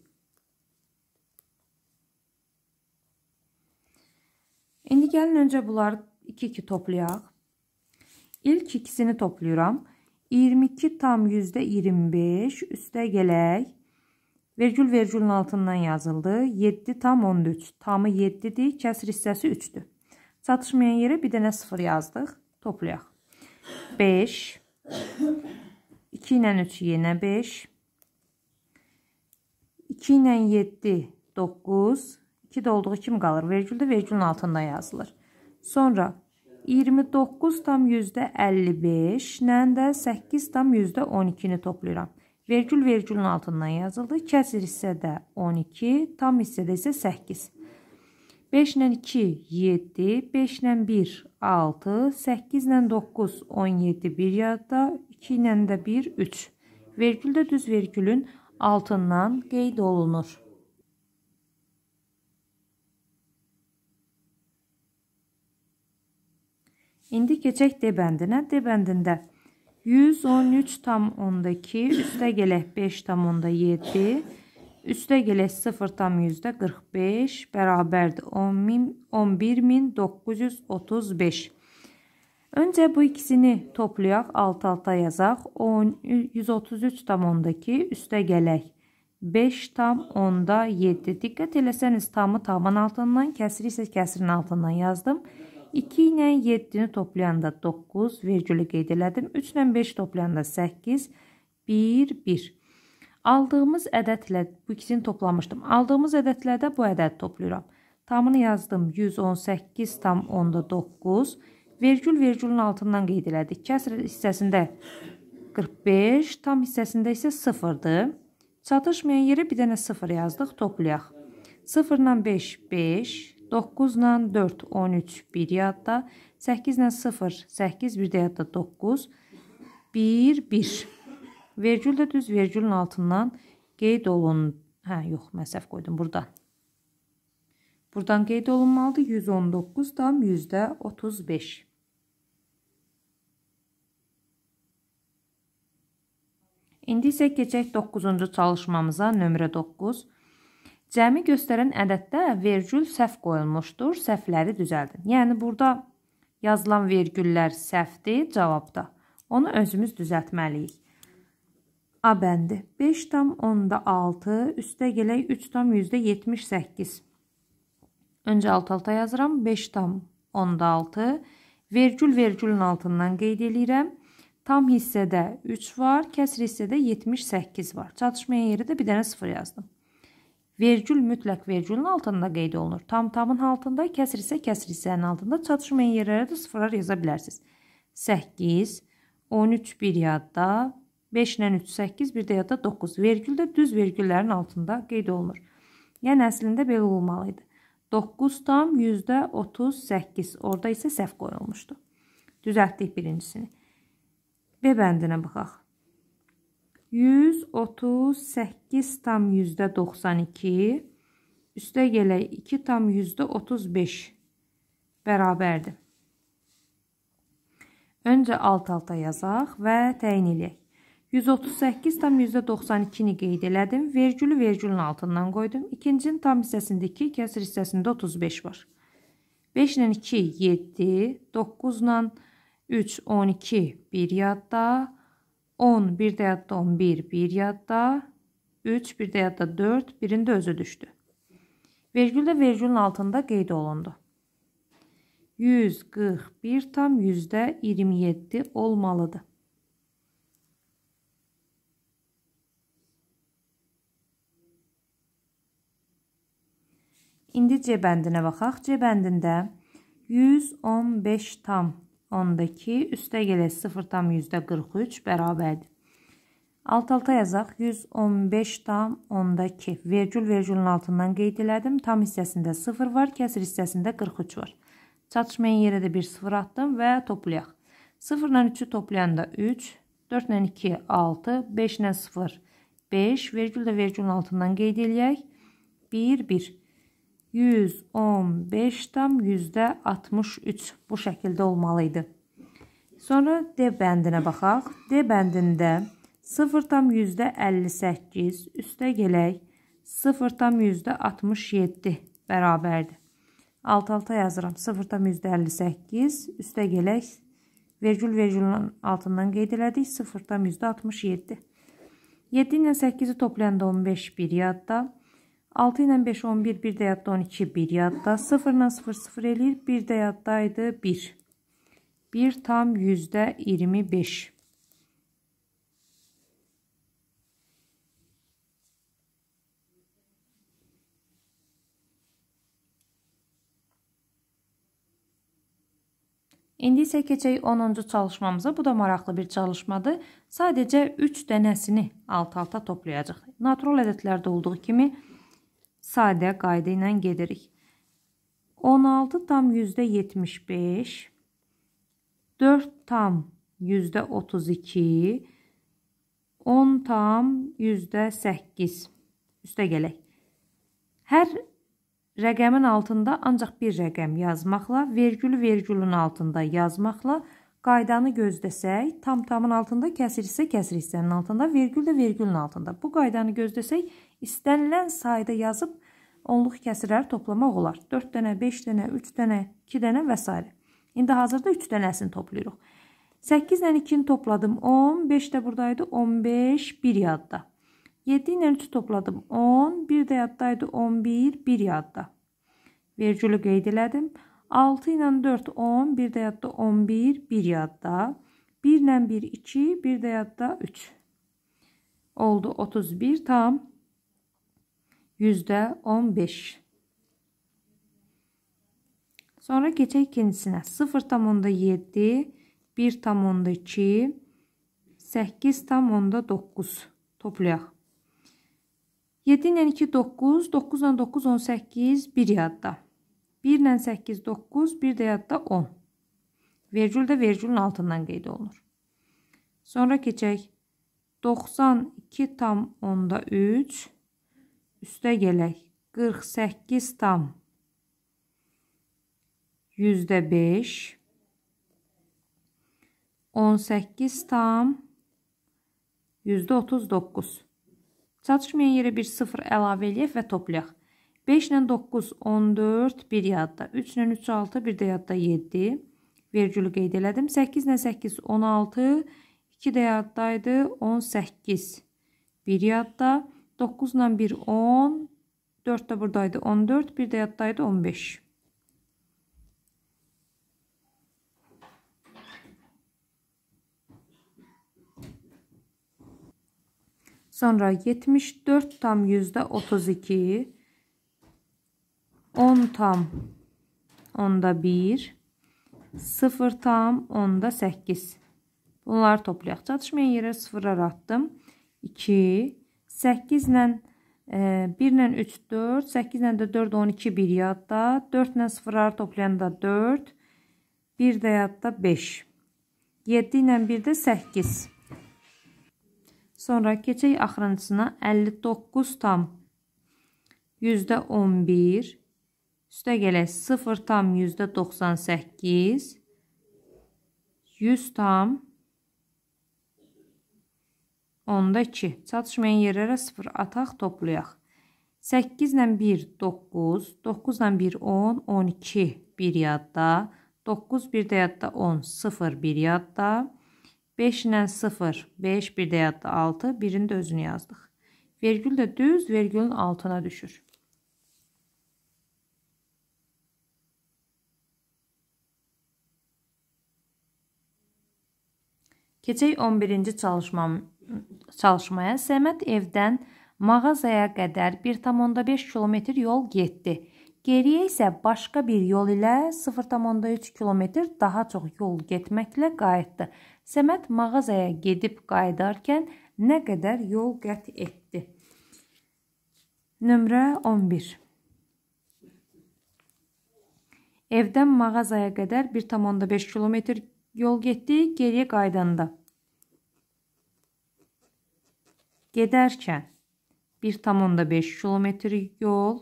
İndi gəlin öncə bunları 2-2 toplayaq. İlk ikisini toplayıram. 22 tam yüzde 25 üstə gələk. Vergül vergülün altından yazıldı. 7 tam 13. Tamı 7-dir. Kəsir hissəsi 3-dür. Çatışmayan yerə bir dənə 0 yazdıq. Toplayaq. 5 2 ilə 3 yenə 5 2 ilə 7 9 2 də olduğu kimi qalır. Vergül də vergülün altından yazılır. Sonra 29,55 ilə də 8,12-ni toplayıram. Vergül vergülün altından yazıldı. Kəsir hissədə 12, tam hissədə isə 8. 5 ilə 2, 7, 5 ilə 1, 6, 8 ilə 9, 17, 1 yadda, 2 ilə də 1, 3. Vergül də düz vergülün altından qeyd olunur. İndi keçək D bəndinə. D bəndində 113,2 üstə gələk 5,7 üstə gələk 0,145 bərabərdir 11.935. Öncə bu ikisini toplayaq, alt-alta yazaq. 133,2 üstə gələk 5,7. Diqqət eləsəniz tamı tamın altından, kəsir isə kəsirin altından yazdım. 133,2 2 ilə 7-ni toplayanda 9, vergülü qeyd elədim. 3 ilə 5 toplayanda 8, 1, 1. Aldığımız ədədlə bu ikisini toplamışdım. Aldığımız ədədlə də bu ədədi toplayıram. Tamını yazdım 118 tam onda 9. Vergül vergülün altından qeyd elədik. Kəsr hissəsində 45, tam hissəsində isə 0-dır. Çatışmayan yerə bir dənə 0 yazdıq, toplayaq. 0 ilə 5, 5, 9 ilə 4 13 1 yadda, 8 ilə 0 8 1 də yadda 9 1 1. Vergül də düz vergülün altından qeyd olun. Hə, yox, məsəf qoydum burdan. Buradan qeyd olunmalıdır 119 tam %35. İndi isə keçək 9-cu çalışmamıza, nömrə 9. Cəmi göstərən ədəddə vergül səhv qoyulmuşdur. Səhvləri düzəldin. Yəni burada yazılan vergüllər səhvdir cavabda. Onu özümüz düzəltməliyik. A bəndi 5.6 üstə gələk 3.78. Öncə alt-alta yazıram 5.6 vergül vergülün altından qeyd eləyirəm. Tam hissədə 3 var, kəsr hissədə 78 var. Çatışmayan yerə də bir dənə 0 yazdım. Vergül mütləq vergülün altında qeyd olunur. Tam-tamın altında, kəsr isə kəsr hissənin altında çatışmayan yerlərə də sıfırlar yaza bilərsiniz. 8, 13 bir yadda, 5 ilə 3 8, bir də yadda 9. Vergül də düz vergüllərin altında qeyd olunur. Yəni əslində belə olmalı idi. 9 tam %38. Orada isə səhv qoyulmuşdu. Düzəltdik birincisini. B bəndinə baxaq. 138 tam yüzdə 92 üstə gələk 2 tam yüzdə 35 bərabərdir. Öncə alt-alta yazaq və təyin edək. 138 tam %92-ni qeyd elədim. Vergülü vergülün altından qoydum. İkincinin tam hissəsində 2, kəsir hissəsində 35 var. 5 ilə 2, 7, 9 ilə 3, 12, 1 yadda, 10 bir də yadda 11, 1 yadda, 3 bir də yadda 4, birin də özü düşdü. Vergül də vergülün altında qeyd olundu. 141 tam yüzdə 27 olmalıdır. İndi C bəndinə baxaq. C bəndində 115 tam 12 üstə gələk 0,43 bərabərdir. Alt alta yazaq 115,12 vergül vergülün altından qeyd elədim. Tam hissəsində 0 var, kəsir hissəsində 43 var. Çatışmayan yerə də bir 0 atdım və toplayaq. 0 ilə 3-ü toplayanda 3, 4 ilə 2 6, 5 ilə 0 5, vergül də vergülün altından qeyd eləyək. 1, 1. 115 tam %63 bu şəkildə olmalı idi. Sonra D bəndinə baxaq. D bəndində 0 tam %58 üstə gələk 0 tam %67 bərabərdir. Alt-alta yazıram. 0 tam %58 üstə gələk vergül vergülün altından qeyd elədik 0 tam %67. 7 ilə 8-i toplayanda 15 bir yadda. 6 ilə 5 11, 1 də yadda 12, 1 yadda, 0 ilə 0 0 eləyir, 1 də yaddaydı 1. 1 tam yüzdə 25. İndi isə keçək 10-cu çalışmamıza. Bu da maraqlı bir çalışmadır. Sadəcə 3 dənəsini alt-alta toplayacaq. Natural ədədlərdə olduğu kimi 3 sadə qayda ilə gedirik. 16 tam %75, 4 tam %32, 10 tam %8 üstə gələk. Hər rəqəmin altında ancaq bir rəqəm yazmaqla, vergül vergülün altında yazmaqla qaydanı gözləsək, tam-tamın altında, kəsir hissə kəsir hissənin altında, vergül də vergülün altında. Bu qaydanı gözləsək, istənilən sayda yazıb onluq kəsirləri toplamaq olar. 4 dənə, 5 dənə, 3 dənə, 2 dənə və s. İndi hazırda 3 dənəsini toplayırıq. 8 ilə 2-ni topladım 10, 5 də buradaydı 15, 1 yadda. 7 ilə 3 topladım 10, 1 də yaddaydı 11, 1 yadda. Vergülü qeyd elədim. 10. 6 ilə 4 10, bir də yadda 11, bir yadda. 1 ilə 1 2, bir də yadda 3. Oldu 31 tam %15. Sonra keçək ikincisinə. 0,7, 1,2, 8,9 toplayaq. 7 ilə 2 9, 9 ilə 9 18, bir yadda. 1 ilə 8 9, 1 də yadda 10. Vergül də vergülün altından qeyd olunur. Sonra keçək 92 tam onda 3 üstə gələk 48 tam yüzdə 5 18 tam yüzdə 39 Çatışmayan yerə bir sıfır əlavə eləyək və toplayaq. 5 ilə 9 14 1 yadda. 3 ilə 3 6 1 də yadda 7. Vergülü qeyd elədim. 8 ilə 8 16 2 də yaddaydı 18. 1 yadda. 9 ilə 1 10 4 də buradaydı 14 1 də yaddaydı 15. Sonra 74 tam yüzdə 32, 10 tam onda 1, 0 tam onda 8. Bunları toplayaq. Çatışmayan yerə sıfırlar atdım. 2, 8 e, ilə 1 ilə 3, 4, 8 ilə də 4, 12, 1 yadda. 4 ilə sıfırları toplayanda 4, 1 də yadda 5. 7 ilə 1 də 8. Sonra keçək axırıncısına 59 tam %11, Üstə gələk 0 tam yüzdə 98, 100 tam onda 2. Çatışmayan yerlərə 0 ataq, toplayaq. 8 ilə 1, 9, 9 ilə 1, 10, 12, 1 yadda, 9, 1 də yadda 10, 0, 1 yadda, 5 ilə 0, 5, 1 də yadda 6, birini də özünü yazdıq. Vergül də düz vergülün altına düşür. Keçək 11-ci çalışmam çalışmaya. Səməd evdən mağazaya qədər 1.5 km yol getdi. Geriyə isə başqa bir yol ilə 0.3 km daha çox yol getməklə qayıtdı. Səməd mağazaya gedib qayıdarkən nə qədər yol qət etdi? Nömrə 11. Evdən mağazaya qədər 1.5 km yol getdi, geriyə qayıdanda Gedərkən 1,5 kilometr yol.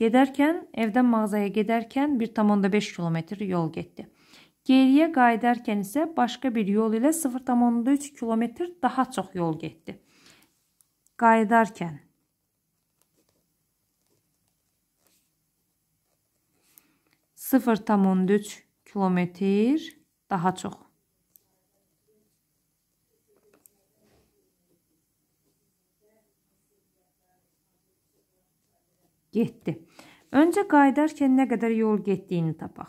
Gedərkən, evdən mağazaya gedərkən 1,5 kilometr yol getdi. Geriyə qayıdarkən isə başqa bir yol ilə 0,3 kilometr daha çox yol getdi. Qayıdarkən sıfır tam 13 kilometr daha çox. Getdi. Öncə qayıdarkən nə qədər yol getdiyini tapaq.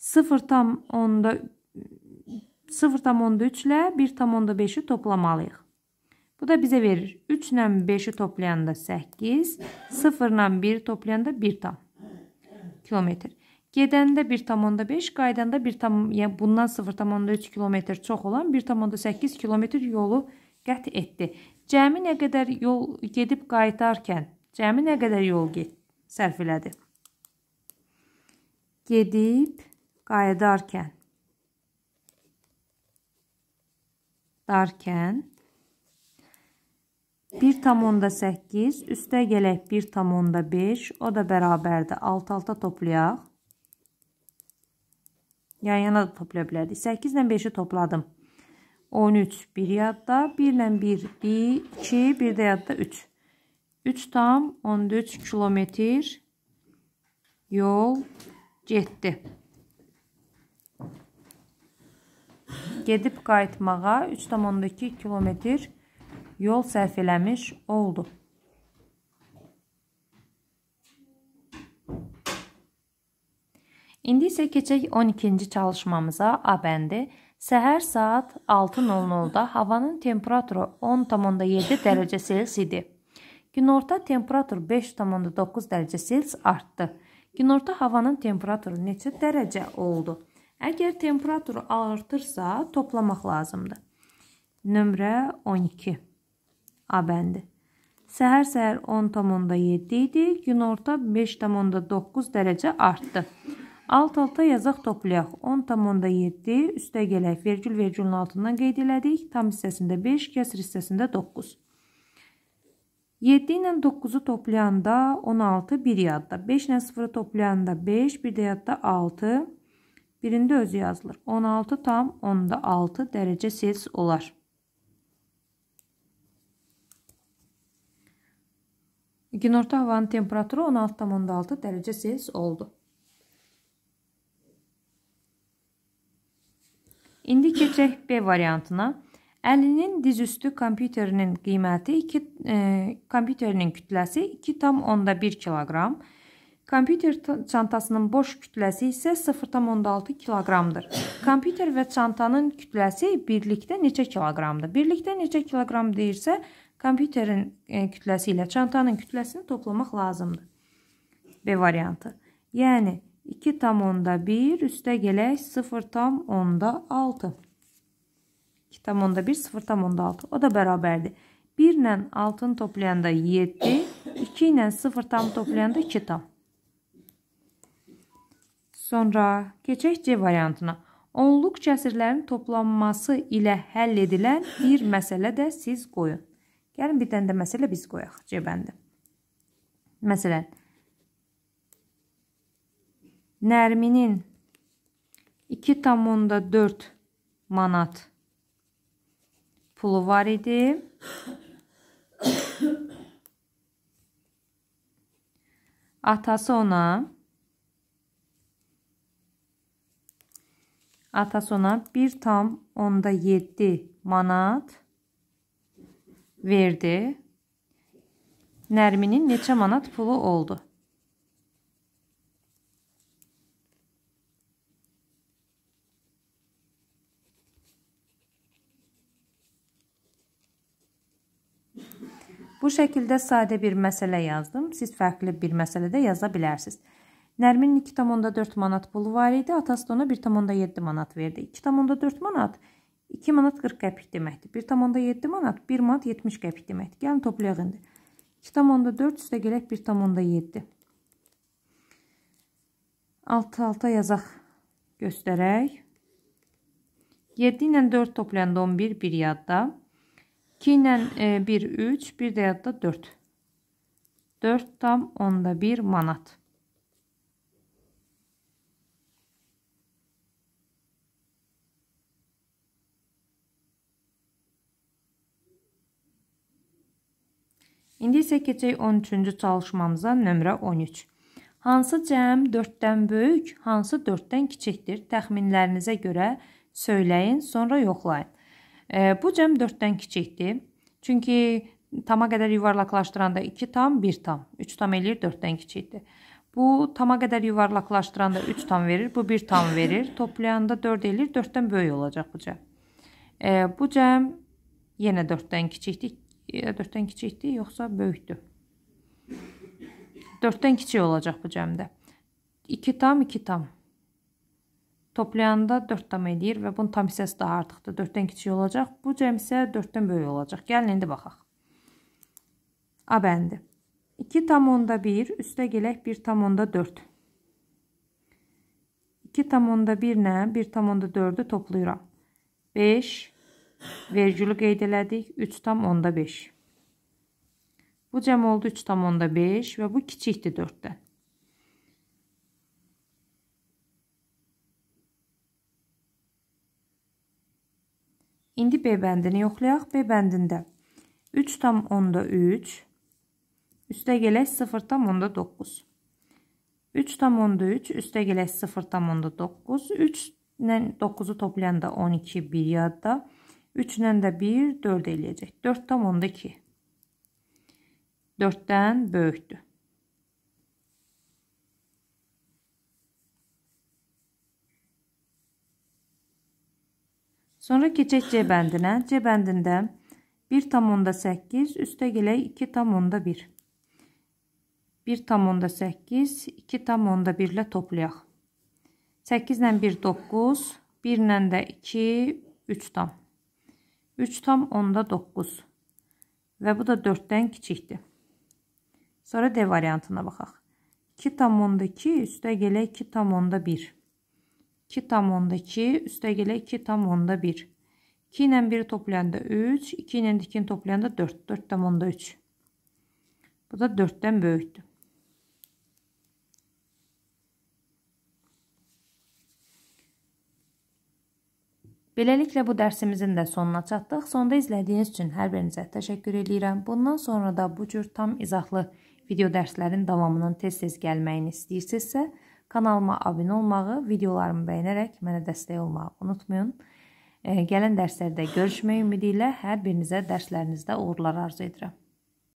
0,3 ilə 1,5-i toplamalıyıq. Bu da bizə verir. 3 ilə 5-i toplayanda 8, 0 ilə 1 toplayanda 1 tam. Kilometr. Gedəndə 1,5, qaydanda 1 tam, yəni bundan 0,3 kilometr çox olan 1,8 kilometr yolu qət etdi. Cəmi nə qədər yol gedib qaytarkən, cəmi nə qədər yol get, sərf elədi. Gedib qayıdarkən. Darkən. 1,8 üstə gələk 1,5 o da bərabərdir. 6 alta toplayaq. Yan yana da toplaya bilərdik. 8 ilə 5-i topladım. 13 bir yadda, 1 ilə 1 2, bir də yadda 3. 3 tam 14 kilometr yol getdi. Gedib qayıtmağa 3,2 kilometr yol sərf eləmiş oldu. İndi isə keçək 12-ci çalışmamıza A bəndi. Səhər saat 6:00-da havanın temperaturu 10.7 dərəcə Sels idi. Günorta temperatur 5.9 dərəcə Sels artdı. Günorta havanın temperaturu neçə dərəcə oldu? Əgər temperatur artırsa, toplamaq lazımdır. Nömrə 12. A bəndi. Səhər-səhər 10.7 idi, günorta 5.9 dərəcə artdı. Alt-alta yazaq toplayaq. 10,7 üstə gələk. Vergül vergülün altından qeyd elədik. Tam hissəsində 5, kəsr hissəsində 9. 7 ilə 9-u toplayanda 16, bir yadda. 5 ilə 0-ı toplayanda 5, bir də yadda 6. Birində özü yazılır. 16 tam 10-da 6 dərəcə sels olar. Günorta havanın temperaturu 16,6 dərəcə sels oldu. İndi keçək B variantına. Əlinin dizüstü kompüterinin qiyməti 2 e, kompüterinin kütləsi 2.1 kq. Kompüter çantasının boş kütləsi isə 0.6 kq-dır. Kompüter və çantanın kütləsi birlikdə neçə kq-dır? Birlikdə neçə kq deyirsə, kompüterin e, kütləsi ilə çantanın kütləsini toplamaq lazımdır. B variantı. Yəni 2 tam onda 1 üstə gələk 0 tam onda 6. 2 tam onda 1, 0 tam onda 6. O da bərabərdir. 1 ilə 6-nı toplayanda 7, 2 ilə 0 tam toplayanda 2 tam. Sonra keçək C variantına. Onluq kəsirlərin toplanması ilə həll edilən bir məsələ də siz qoyun. Gəlin bir dənə də məsələ biz qoyaq C bəndi. Məsələn, Nərminin 2,4 manat pulu var idi. Atası ona Atası ona 1 tam onda 7 manat verdi. Nərminin neçə manat pulu oldu? Bu şəkildə sadə bir məsələ yazdım. Siz fərqli bir məsələ də yaza bilərsiniz. Nərmin 2,4 manat pulu var idi. Atası da ona 1,7 manat verdi. 2,4 manat 2 manat 40 qəpik deməkdir. 1,7 manat 1 manat 70 qəpik deməkdir. Gəlin toplayaq indi. 2,4 üstə gələk 1,7. 6-6 yazaq göstərək. 7 ilə 4 toplayanda 11, 1 yadda. 2 ilə 1 3, bir də yadda 4. 4 tam onda 1 manat. İndi isə keçək 13-cü çalışmamıza nömrə 13. Hansı cəm 4-dən böyük, hansı 4-dən kiçikdir? Təxminlərinizə görə söyləyin, sonra yoxlayın. Bu cəm 4-dən kiçikdir. Çünki tama qədər yuvarlaqlaşdıranda 2 tam, 1 tam. 3 tam eləyir, 4-dən kiçikdir. Bu tama qədər yuvarlaqlaşdıranda 3 tam verir, bu 1 tam verir. Toplayanda 4 eləyir, 4-dən böyük olacaq bu cəm. Bu cəm yenə 4-dən kiçikdir. 4-dən e, kiçikdir, yoxsa böyükdür? 4-dən kiçik olacaq bu cəmdə. 2 tam, 2 tam toplayanda 4 tam edir və bunun tam hissəsi daha artıqdır. 4-dən kiçik olacaq. Bu cəm isə 4-dən böyük olacaq. Gəlin indi baxaq. A bəndi. 2 tam onda 1 üstə gələk 1 tam onda 4. 2 tam onda 1 ilə 1 tam onda 4-ü toplayıram. 5 vergülü qeyd elədik. 3 tam onda 5. Bu cəm oldu 3 tam onda 5 və bu kiçikdir 4-dən. İndi B bəndini yoxlayaq. B bəndində 3 tam onda 3, üstə gələk 0 tam onda 9. 3 tam onda 3, üstə gələk 0 tam onda 9. 3 ilə 9-u toplayanda 12, 1 yadda. 3 ilə də 1, 4 eləyəcək. 4 tam onda 2. 4-dən böyükdür. Sonra keçək C bəndinə. C bəndində 1,8 üstə gələk 2,1. 1,8, 2,1 ilə toplayaq. 8 ilə 1, 9, 1 ilə də 2, 3 tam. 3 tam onda 9. Və bu da 4-dən kiçikdir. Sonra D variantına baxaq. 2 tam onda 2 üstə gələk 2 tam onda 1. 2 tam onda 2 üstəgələ 2 tam onda 1. 2 ilə 1 toplayanda 3, 2 ilə 2-ni toplayanda 4, 4 tam onda 3. Bu da 4-dən böyükdür. Beləliklə bu dərsimizin də sonuna çatdıq. Sonda izlədiyiniz üçün hər birinizə təşəkkür edirəm. Bundan sonra da bu cür tam izahlı video dərslərin davamının tez-tez gəlməyini istəyirsinizsə, Kanalıma abunə olmağı, videolarımı bəyənərək mənə dəstək olmağı unutmayın. Gələn dərslərdə görüşmək ümidi ilə hər birinizə dərslərinizdə uğurlar arzu edirəm.